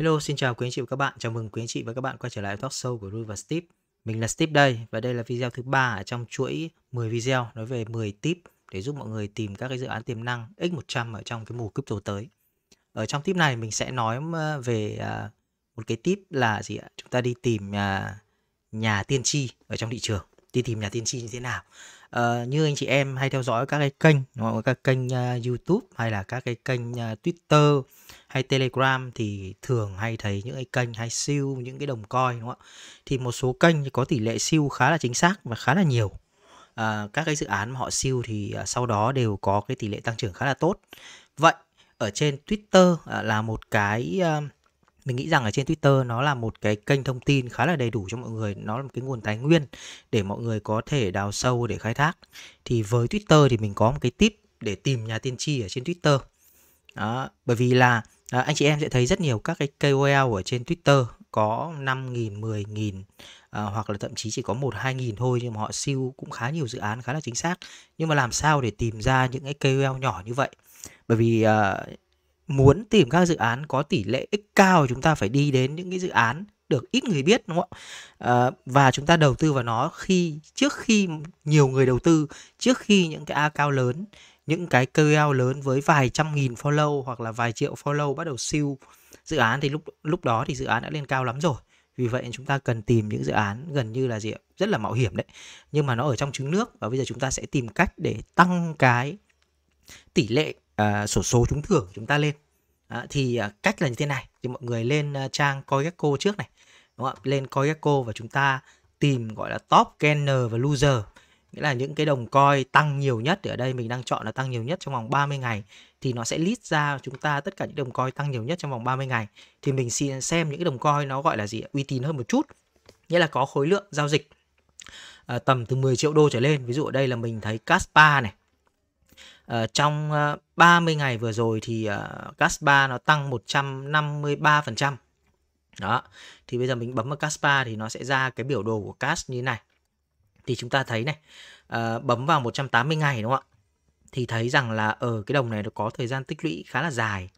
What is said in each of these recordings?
Hello, xin chào quý anh chị và các bạn. Chào mừng quý anh chị và các bạn quay trở lại talk show của Rui và Steve. Mình là Steve đây và đây là video thứ ba ở trong chuỗi 10 video nói về 10 tip để giúp mọi người tìm các cái dự án tiềm năng X100 ở trong cái mùa crypto tới. Ở trong tip này mình sẽ nói về à, một cái tip là gì ạ? Chúng ta đi tìm nhà, nhà tiên tri ở trong thị trường, đi tìm nhà tiên tri như thế nào uh, như anh chị em hay theo dõi các cái kênh đúng các kênh uh, YouTube hay là các cái kênh uh, Twitter hay Telegram thì thường hay thấy những cái kênh hay siêu những cái đồng coin đúng không ạ? Thì một số kênh có tỷ lệ siêu khá là chính xác và khá là nhiều. uh, các cái dự án mà họ siêu thì uh, sau đó đều có cái tỷ lệ tăng trưởng khá là tốt. Vậy ở trên Twitter uh, là một cái uh, mình nghĩ rằng ở trên Twitter nó là một cái kênh thông tin khá là đầy đủ cho mọi người nó là một cái nguồn tài nguyên để mọi người có thể đào sâu để khai thác thì với Twitter thì mình có một cái tip để tìm nhà tiên tri ở trên Twitter đó, bởi vì là à, anh chị em sẽ thấy rất nhiều các cái KOL ở trên Twitter có 5.000, 10.000 à, hoặc là thậm chí chỉ có 1 2 nghìn thôi nhưng mà họ siêu cũng khá nhiều dự án khá là chính xác. Nhưng mà làm sao để tìm ra những cái KOL nhỏ như vậy? Bởi vì à, muốn tìm các dự án có tỷ lệ x cao chúng ta phải đi đến những cái dự án được ít người biết đúng không ạ à, và chúng ta đầu tư vào nó khi trước khi nhiều người đầu tư trước khi những cái account lớn những cái KOL lớn với vài trăm nghìn follow hoặc là vài triệu follow bắt đầu siêu dự án thì lúc lúc đó thì dự án đã lên cao lắm rồi vì vậy chúng ta cần tìm những dự án gần như là gì rất là mạo hiểm đấy nhưng mà nó ở trong trứng nước và bây giờ chúng ta sẽ tìm cách để tăng cái tỷ lệ à, sổ số trúng thưởng chúng ta lên à, thì à, cách là như thế này thì mọi người lên à, trang CoinGecko trước này đúng không? ạ lên CoinGecko và chúng ta tìm gọi là top gainer và loser nghĩa là những cái đồng coin tăng nhiều nhất ở đây mình đang chọn là tăng nhiều nhất trong vòng 30 ngày thì nó sẽ list ra chúng ta tất cả những đồng coin tăng nhiều nhất trong vòng 30 ngày thì mình xem những cái đồng coin nó gọi là gì uy tín hơn một chút nghĩa là có khối lượng giao dịch à, tầm từ 10 triệu đô trở lên ví dụ ở đây là mình thấy Caspa này Ờ, trong uh, ờ, 30 ngày vừa rồi thì uh, ờ, Caspa nó tăng 153%. Đó. Thì bây giờ mình bấm vào Caspa thì nó sẽ ra cái biểu đồ của Cas như thế này. Thì chúng ta thấy này, uh, bấm vào 180 ngày đúng không ạ? Thì thấy rằng là ở cái đồng này nó có thời gian tích lũy khá là dài.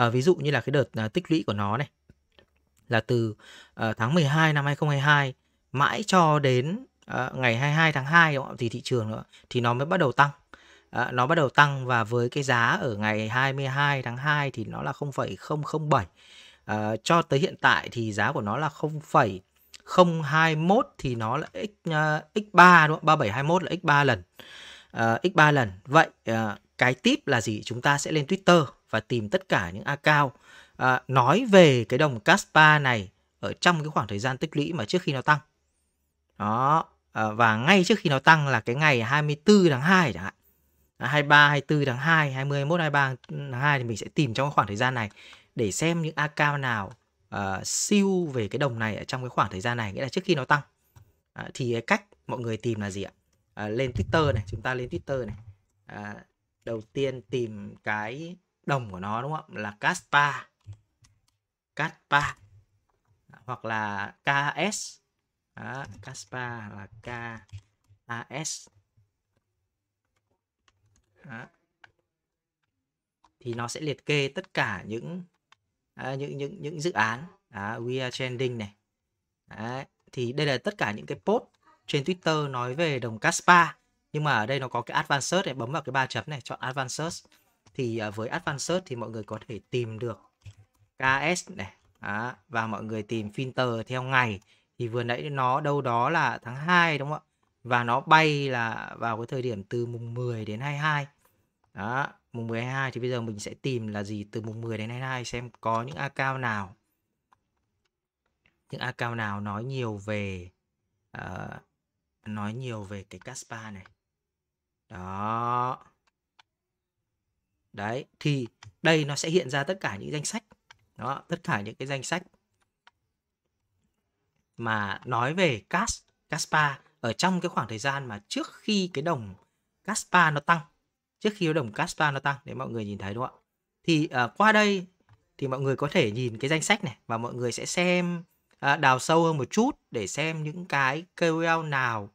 Uh, ví dụ như là cái đợt uh, tích lũy của nó này là từ uh, tháng 12 năm 2022 mãi cho đến uh, ngày 22 tháng 2 đúng không? thì thị trường nữa thì nó mới bắt đầu tăng à, nó bắt đầu tăng và với cái giá ở ngày 22 tháng 2 thì nó là 0,007 à, ờ, cho tới hiện tại thì giá của nó là 0,021 thì nó là x uh, ờ, x3 đúng không? 3721 là x3 lần. Uh, ờ, x3 lần. Vậy uh, cái tip là gì? Chúng ta sẽ lên Twitter và tìm tất cả những account à, nói về cái đồng Caspa này ở trong cái khoảng thời gian tích lũy mà trước khi nó tăng. Đó, à, và ngay trước khi nó tăng là cái ngày 24 tháng 2 chẳng hạn. 23, 24 tháng 2, 20, 21, 23 tháng 2 thì mình sẽ tìm trong cái khoảng thời gian này để xem những AK nào uh, siêu về cái đồng này ở trong cái khoảng thời gian này, nghĩa là trước khi nó tăng. Uh, thì cách mọi người tìm là gì ạ? Uh, lên Twitter này, chúng ta lên Twitter này. Uh, đầu tiên tìm cái đồng của nó đúng không ạ? Là Caspa. Caspa hoặc là KS. Đó, Caspa là Kas thì nó sẽ liệt kê tất cả những à, những những những dự án à, we are trending này Đấy. thì đây là tất cả những cái post trên Twitter nói về đồng Caspa nhưng mà ở đây nó có cái advanced search này bấm vào cái ba chấm này chọn advanced thì à, với advanced thì mọi người có thể tìm được KS này à, và mọi người tìm filter theo ngày thì vừa nãy nó đâu đó là tháng 2 đúng không ạ và nó bay là vào cái thời điểm từ mùng 10 đến 22 đó mùng 12 thì bây giờ mình sẽ tìm là gì từ mùng 10 đến 22 xem có những account nào những account nào nói nhiều về uh, nói nhiều về cái Caspa này đó đấy thì đây nó sẽ hiện ra tất cả những danh sách đó tất cả những cái danh sách mà nói về Cas Caspa ở trong cái khoảng thời gian mà trước khi cái đồng Caspa nó tăng trước khi đồng Caspar nó tăng để mọi người nhìn thấy đúng không ạ? Thì uh, qua đây thì mọi người có thể nhìn cái danh sách này và mọi người sẽ xem uh, đào sâu hơn một chút để xem những cái KOL nào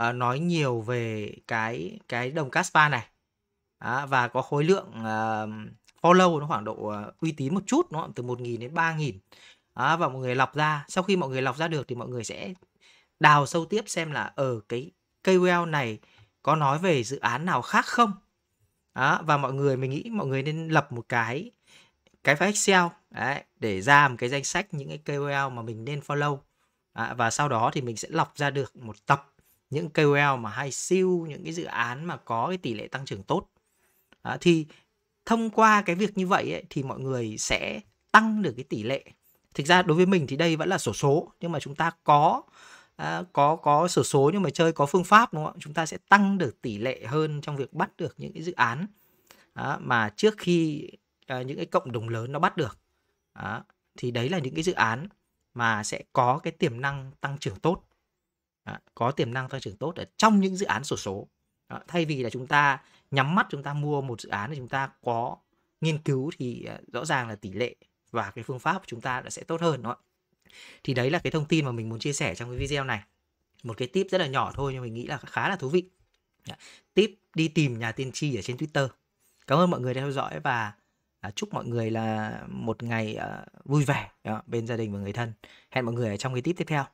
uh, nói nhiều về cái cái đồng Caspar này à, và có khối lượng uh, follow nó khoảng độ uh, uy tín một chút đúng không từ 1.000 đến 3.000 và mọi người lọc ra sau khi mọi người lọc ra được thì mọi người sẽ đào sâu tiếp xem là ở cái KOL này có nói về dự án nào khác không đó, và mọi người mình nghĩ mọi người nên lập một cái cái file Excel đấy, để ra một cái danh sách những cái KOL mà mình nên follow à, và sau đó thì mình sẽ lọc ra được một tập những KOL mà hay siêu những cái dự án mà có cái tỷ lệ tăng trưởng tốt à, thì thông qua cái việc như vậy ấy, thì mọi người sẽ tăng được cái tỷ lệ thực ra đối với mình thì đây vẫn là sổ số nhưng mà chúng ta có Ờ, có có sổ số nhưng mà chơi có phương pháp đúng không ạ chúng ta sẽ tăng được tỷ lệ hơn trong việc bắt được những cái dự án à, mà trước khi à, những cái cộng đồng lớn nó bắt được à, thì đấy là những cái dự án mà sẽ có cái tiềm năng tăng trưởng tốt à, có tiềm năng tăng trưởng tốt ở trong những dự án sổ số à, thay vì là chúng ta nhắm mắt chúng ta mua một dự án thì chúng ta có nghiên cứu thì ờ, rõ ràng là tỷ lệ và cái phương pháp của chúng ta đã sẽ tốt hơn đúng không ạ thì đấy là cái thông tin mà mình muốn chia sẻ trong cái video này một cái tip rất là nhỏ thôi nhưng mình nghĩ là khá là thú vị dạ. tip đi tìm nhà tiên tri ở trên twitter cảm ơn mọi người đã theo dõi và à, chúc mọi người là một ngày à, vui vẻ bên gia đình và người thân hẹn mọi người ở trong cái tip tiếp theo